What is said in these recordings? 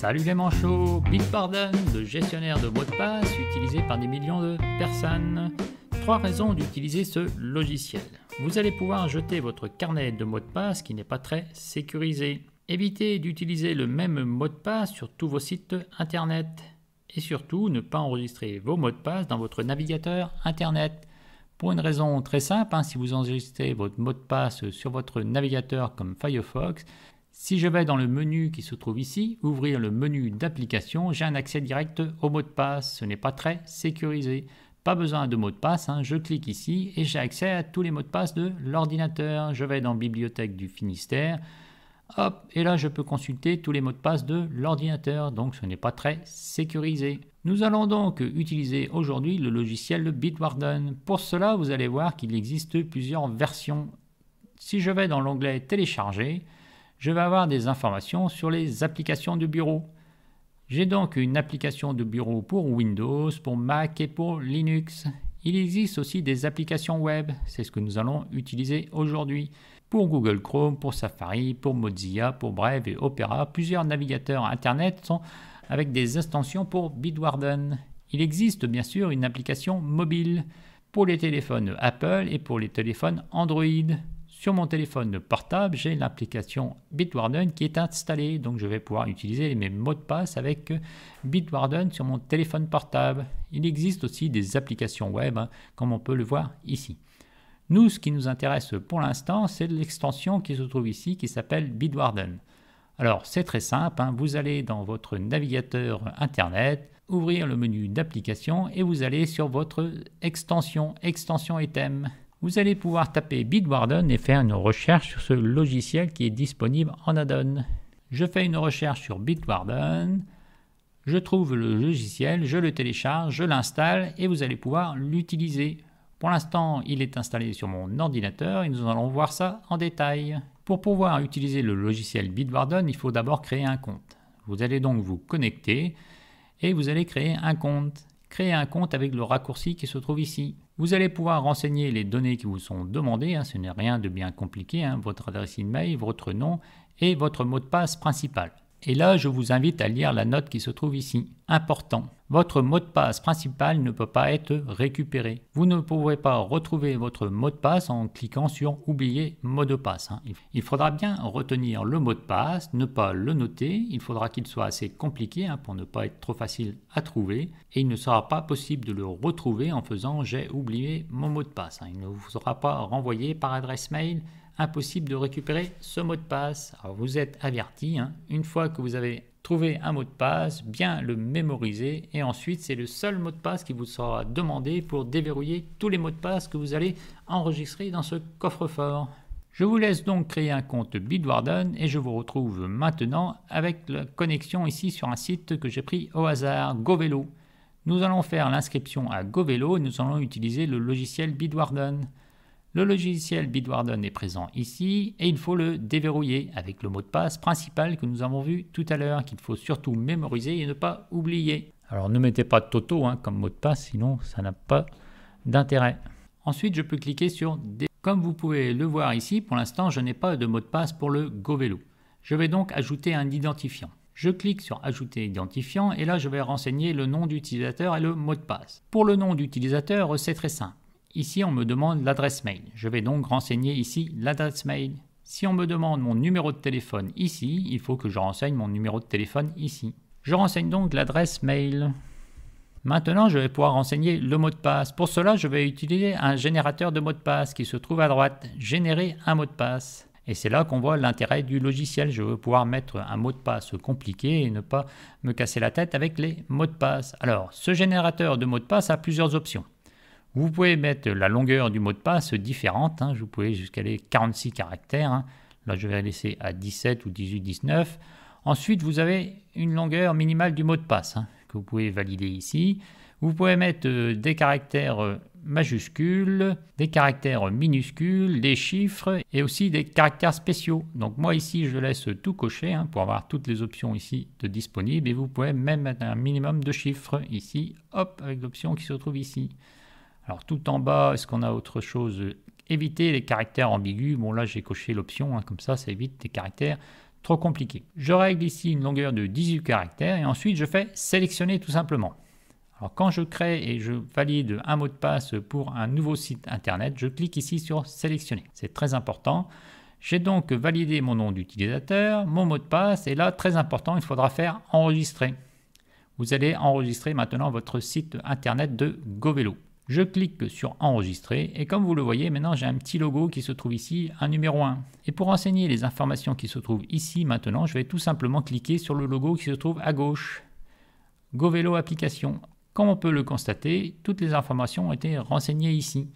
Salut les manchots, Big Pardon, le gestionnaire de mots de passe utilisé par des millions de personnes. Trois raisons d'utiliser ce logiciel. Vous allez pouvoir jeter votre carnet de mots de passe qui n'est pas très sécurisé. Évitez d'utiliser le même mot de passe sur tous vos sites internet. Et surtout, ne pas enregistrer vos mots de passe dans votre navigateur internet. Pour une raison très simple, hein, si vous enregistrez votre mot de passe sur votre navigateur comme Firefox, si je vais dans le menu qui se trouve ici, ouvrir le menu d'application, j'ai un accès direct au mot de passe. Ce n'est pas très sécurisé. Pas besoin de mot de passe, hein. je clique ici et j'ai accès à tous les mots de passe de l'ordinateur. Je vais dans Bibliothèque du Finistère. Hop, et là je peux consulter tous les mots de passe de l'ordinateur, donc ce n'est pas très sécurisé. Nous allons donc utiliser aujourd'hui le logiciel Bitwarden. Pour cela, vous allez voir qu'il existe plusieurs versions. Si je vais dans l'onglet Télécharger, je vais avoir des informations sur les applications de bureau. J'ai donc une application de bureau pour Windows, pour Mac et pour Linux. Il existe aussi des applications web, c'est ce que nous allons utiliser aujourd'hui. Pour Google Chrome, pour Safari, pour Mozilla, pour Brave et Opera, plusieurs navigateurs Internet sont avec des extensions pour Bitwarden. Il existe bien sûr une application mobile pour les téléphones Apple et pour les téléphones Android. Sur mon téléphone portable, j'ai l'application Bitwarden qui est installée, donc je vais pouvoir utiliser mes mots de passe avec Bitwarden sur mon téléphone portable. Il existe aussi des applications web, hein, comme on peut le voir ici. Nous, ce qui nous intéresse pour l'instant, c'est l'extension qui se trouve ici, qui s'appelle Bitwarden. Alors, c'est très simple, hein. vous allez dans votre navigateur Internet, ouvrir le menu d'application et vous allez sur votre extension, extension et thème vous allez pouvoir taper Bitwarden et faire une recherche sur ce logiciel qui est disponible en add-on. Je fais une recherche sur Bitwarden, je trouve le logiciel, je le télécharge, je l'installe et vous allez pouvoir l'utiliser. Pour l'instant, il est installé sur mon ordinateur et nous allons voir ça en détail. Pour pouvoir utiliser le logiciel Bitwarden, il faut d'abord créer un compte. Vous allez donc vous connecter et vous allez créer un compte. Créer un compte avec le raccourci qui se trouve ici. Vous allez pouvoir renseigner les données qui vous sont demandées, hein. ce n'est rien de bien compliqué, hein. votre adresse email, votre nom et votre mot de passe principal. Et là, je vous invite à lire la note qui se trouve ici. Important. Votre mot de passe principal ne peut pas être récupéré. Vous ne pourrez pas retrouver votre mot de passe en cliquant sur Oublier mot de passe. Hein. Il faudra bien retenir le mot de passe, ne pas le noter. Il faudra qu'il soit assez compliqué hein, pour ne pas être trop facile à trouver. Et il ne sera pas possible de le retrouver en faisant J'ai oublié mon mot de passe. Hein il ne vous sera pas renvoyé par adresse mail impossible de récupérer ce mot de passe. vous êtes averti, hein. une fois que vous avez trouvé un mot de passe, bien le mémoriser et ensuite c'est le seul mot de passe qui vous sera demandé pour déverrouiller tous les mots de passe que vous allez enregistrer dans ce coffre-fort. Je vous laisse donc créer un compte Bidwarden et je vous retrouve maintenant avec la connexion ici sur un site que j'ai pris au hasard, GoVélo. Nous allons faire l'inscription à GoVélo et nous allons utiliser le logiciel Bidwarden. Le logiciel Bidwarden est présent ici et il faut le déverrouiller avec le mot de passe principal que nous avons vu tout à l'heure, qu'il faut surtout mémoriser et ne pas oublier. Alors ne mettez pas Toto hein, comme mot de passe, sinon ça n'a pas d'intérêt. Ensuite, je peux cliquer sur D. Comme vous pouvez le voir ici, pour l'instant, je n'ai pas de mot de passe pour le GoVélo. Je vais donc ajouter un identifiant. Je clique sur Ajouter identifiant et là, je vais renseigner le nom d'utilisateur et le mot de passe. Pour le nom d'utilisateur, c'est très simple. Ici, on me demande l'adresse mail. Je vais donc renseigner ici l'adresse mail. Si on me demande mon numéro de téléphone ici, il faut que je renseigne mon numéro de téléphone ici. Je renseigne donc l'adresse mail. Maintenant, je vais pouvoir renseigner le mot de passe. Pour cela, je vais utiliser un générateur de mot de passe qui se trouve à droite. Générer un mot de passe. Et c'est là qu'on voit l'intérêt du logiciel. Je veux pouvoir mettre un mot de passe compliqué et ne pas me casser la tête avec les mots de passe. Alors, ce générateur de mot de passe a plusieurs options. Vous pouvez mettre la longueur du mot de passe différente. Hein, vous pouvez les 46 caractères. Hein. Là, je vais laisser à 17 ou 18, 19. Ensuite, vous avez une longueur minimale du mot de passe hein, que vous pouvez valider ici. Vous pouvez mettre euh, des caractères euh, majuscules, des caractères minuscules, des chiffres et aussi des caractères spéciaux. Donc moi ici, je laisse tout cocher hein, pour avoir toutes les options ici de disponibles et vous pouvez même mettre un minimum de chiffres ici, hop, avec l'option qui se trouve ici. Alors tout en bas, est-ce qu'on a autre chose Éviter les caractères ambigus. Bon là j'ai coché l'option, hein, comme ça ça évite des caractères trop compliqués. Je règle ici une longueur de 18 caractères et ensuite je fais sélectionner tout simplement. Alors quand je crée et je valide un mot de passe pour un nouveau site internet, je clique ici sur sélectionner. C'est très important. J'ai donc validé mon nom d'utilisateur, mon mot de passe et là, très important, il faudra faire enregistrer. Vous allez enregistrer maintenant votre site internet de GoVelo. Je clique sur enregistrer et comme vous le voyez maintenant j'ai un petit logo qui se trouve ici, un numéro 1. Et pour renseigner les informations qui se trouvent ici maintenant, je vais tout simplement cliquer sur le logo qui se trouve à gauche. GoVélo application. Comme on peut le constater, toutes les informations ont été renseignées ici.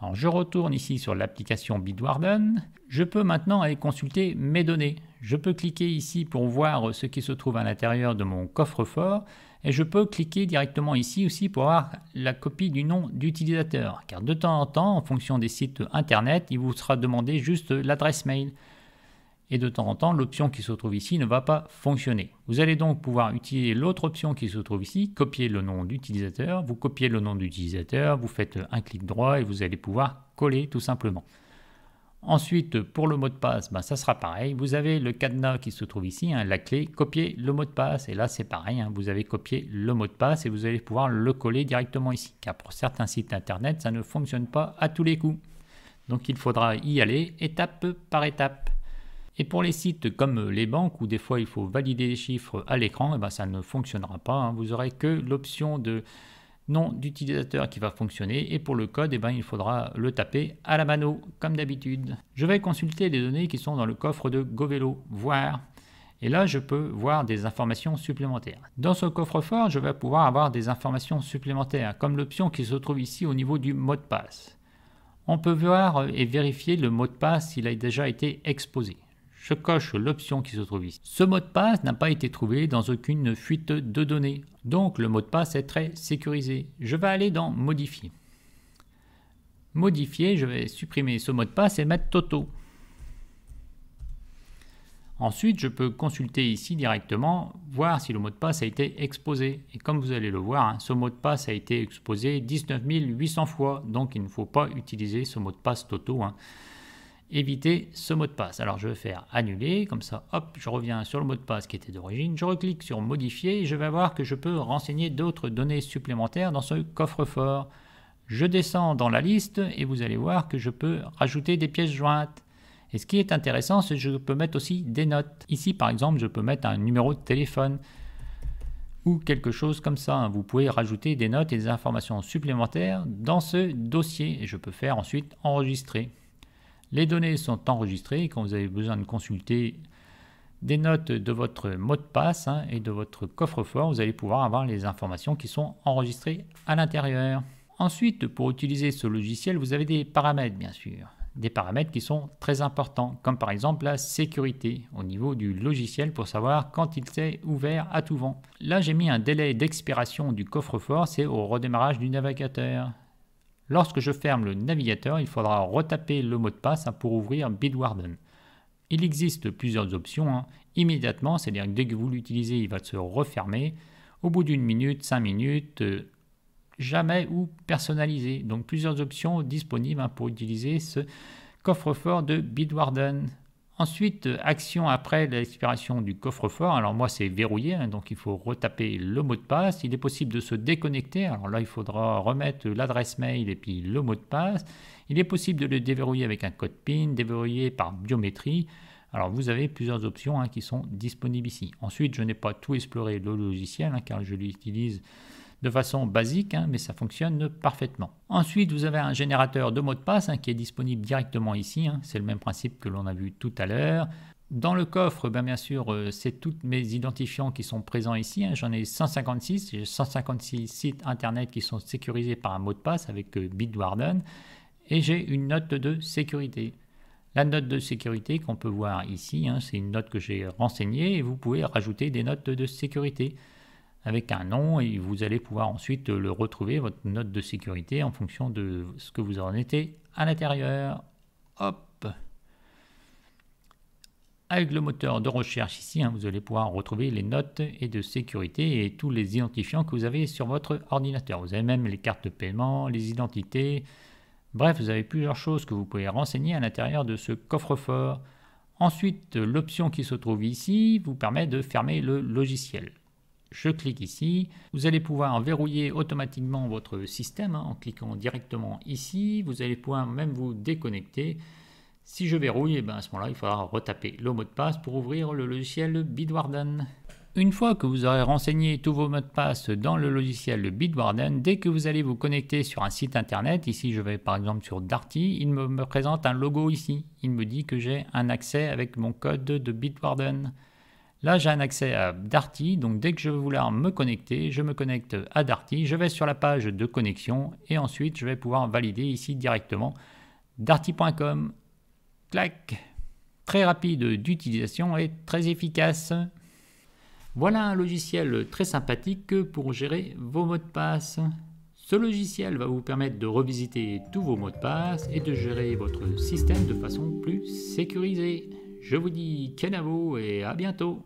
Alors je retourne ici sur l'application Bidwarden. Je peux maintenant aller consulter mes données. Je peux cliquer ici pour voir ce qui se trouve à l'intérieur de mon coffre-fort et je peux cliquer directement ici aussi pour avoir la copie du nom d'utilisateur. Car de temps en temps, en fonction des sites internet, il vous sera demandé juste l'adresse mail. Et de temps en temps, l'option qui se trouve ici ne va pas fonctionner. Vous allez donc pouvoir utiliser l'autre option qui se trouve ici, copier le nom d'utilisateur. Vous copiez le nom d'utilisateur, vous faites un clic droit et vous allez pouvoir coller tout simplement. Ensuite, pour le mot de passe, ben, ça sera pareil. Vous avez le cadenas qui se trouve ici, hein, la clé, copier le mot de passe. Et là, c'est pareil, hein, vous avez copié le mot de passe et vous allez pouvoir le coller directement ici. Car pour certains sites internet, ça ne fonctionne pas à tous les coups. Donc il faudra y aller étape par étape. Et pour les sites comme les banques, où des fois il faut valider les chiffres à l'écran, eh ben, ça ne fonctionnera pas. Hein. Vous aurez que l'option de nom d'utilisateur qui va fonctionner et pour le code, eh ben, il faudra le taper à la mano comme d'habitude. Je vais consulter les données qui sont dans le coffre de Govelo, voir. Et là, je peux voir des informations supplémentaires. Dans ce coffre-fort, je vais pouvoir avoir des informations supplémentaires, comme l'option qui se trouve ici au niveau du mot de passe. On peut voir et vérifier le mot de passe s'il a déjà été exposé je coche l'option qui se trouve ici. Ce mot de passe n'a pas été trouvé dans aucune fuite de données. Donc le mot de passe est très sécurisé. Je vais aller dans modifier. Modifier, je vais supprimer ce mot de passe et mettre Toto. Ensuite, je peux consulter ici directement, voir si le mot de passe a été exposé. Et comme vous allez le voir, hein, ce mot de passe a été exposé 19 800 fois. Donc, il ne faut pas utiliser ce mot de passe Toto. Hein éviter ce mot de passe. Alors je vais faire annuler, comme ça, hop, je reviens sur le mot de passe qui était d'origine, je reclique sur modifier et je vais voir que je peux renseigner d'autres données supplémentaires dans ce coffre-fort. Je descends dans la liste et vous allez voir que je peux rajouter des pièces jointes. Et ce qui est intéressant, c'est que je peux mettre aussi des notes. Ici, par exemple, je peux mettre un numéro de téléphone ou quelque chose comme ça. Hein. Vous pouvez rajouter des notes et des informations supplémentaires dans ce dossier. Et je peux faire ensuite enregistrer. Les données sont enregistrées et quand vous avez besoin de consulter des notes de votre mot de passe hein, et de votre coffre-fort, vous allez pouvoir avoir les informations qui sont enregistrées à l'intérieur. Ensuite, pour utiliser ce logiciel, vous avez des paramètres bien sûr. Des paramètres qui sont très importants, comme par exemple la sécurité au niveau du logiciel pour savoir quand il s'est ouvert à tout vent. Là, j'ai mis un délai d'expiration du coffre-fort, c'est au redémarrage du navigateur. Lorsque je ferme le navigateur, il faudra retaper le mot de passe hein, pour ouvrir Bidwarden. Il existe plusieurs options. Hein. Immédiatement, c'est-à-dire que dès que vous l'utilisez, il va se refermer. Au bout d'une minute, cinq minutes, euh, jamais ou personnalisé. Donc plusieurs options disponibles hein, pour utiliser ce coffre-fort de Bidwarden. Ensuite, action après l'expiration du coffre-fort. Alors moi, c'est verrouillé, hein, donc il faut retaper le mot de passe. Il est possible de se déconnecter. Alors là, il faudra remettre l'adresse mail et puis le mot de passe. Il est possible de le déverrouiller avec un code PIN, déverrouiller par biométrie. Alors vous avez plusieurs options hein, qui sont disponibles ici. Ensuite, je n'ai pas tout exploré le logiciel, hein, car je l'utilise de façon basique, hein, mais ça fonctionne parfaitement. Ensuite, vous avez un générateur de mots de passe hein, qui est disponible directement ici. Hein. C'est le même principe que l'on a vu tout à l'heure. Dans le coffre, ben, bien sûr, euh, c'est tous mes identifiants qui sont présents ici. J'en ai 156. J'ai 156 sites internet qui sont sécurisés par un mot de passe avec euh, Bitwarden. Et j'ai une note de sécurité. La note de sécurité qu'on peut voir ici, c'est une note que j'ai renseignée et vous pouvez rajouter des notes de sécurité avec un nom et vous allez pouvoir ensuite le retrouver, votre note de sécurité, en fonction de ce que vous en étiez à l'intérieur. Hop Avec le moteur de recherche ici, hein, vous allez pouvoir retrouver les notes et de sécurité et tous les identifiants que vous avez sur votre ordinateur. Vous avez même les cartes de paiement, les identités. Bref, vous avez plusieurs choses que vous pouvez renseigner à l'intérieur de ce coffre-fort. Ensuite, l'option qui se trouve ici vous permet de fermer le logiciel je clique ici. Vous allez pouvoir verrouiller automatiquement votre système hein, en cliquant directement ici. Vous allez pouvoir même vous déconnecter. Si je verrouille, eh ben, à ce moment-là, il faudra retaper le mot de passe pour ouvrir le logiciel Bitwarden. Une fois que vous aurez renseigné tous vos mots de passe dans le logiciel Bitwarden, dès que vous allez vous connecter sur un site internet, ici je vais par exemple sur Darty, il me, me présente un logo ici. Il me dit que j'ai un accès avec mon code de Bitwarden. Là, j'ai un accès à Darty, donc dès que je veux vouloir me connecter, je me connecte à Darty, je vais sur la page de connexion et ensuite je vais pouvoir valider ici directement darty.com. Clac Très rapide d'utilisation et très efficace. Voilà un logiciel très sympathique pour gérer vos mots de passe. Ce logiciel va vous permettre de revisiter tous vos mots de passe et de gérer votre système de façon plus sécurisée. Je vous dis Kenavo et à bientôt